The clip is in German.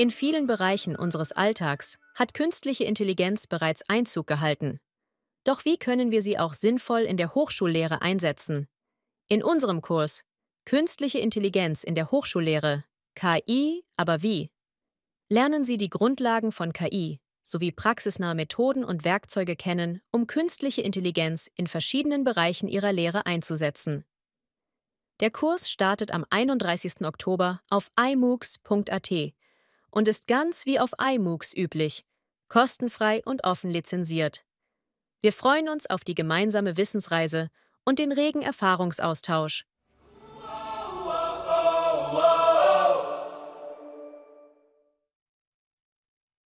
In vielen Bereichen unseres Alltags hat künstliche Intelligenz bereits Einzug gehalten. Doch wie können wir sie auch sinnvoll in der Hochschullehre einsetzen? In unserem Kurs Künstliche Intelligenz in der Hochschullehre KI, aber wie? Lernen Sie die Grundlagen von KI sowie praxisnahe Methoden und Werkzeuge kennen, um künstliche Intelligenz in verschiedenen Bereichen Ihrer Lehre einzusetzen. Der Kurs startet am 31. Oktober auf imoocs.at und ist ganz wie auf iMOOCs üblich, kostenfrei und offen lizenziert. Wir freuen uns auf die gemeinsame Wissensreise und den regen Erfahrungsaustausch.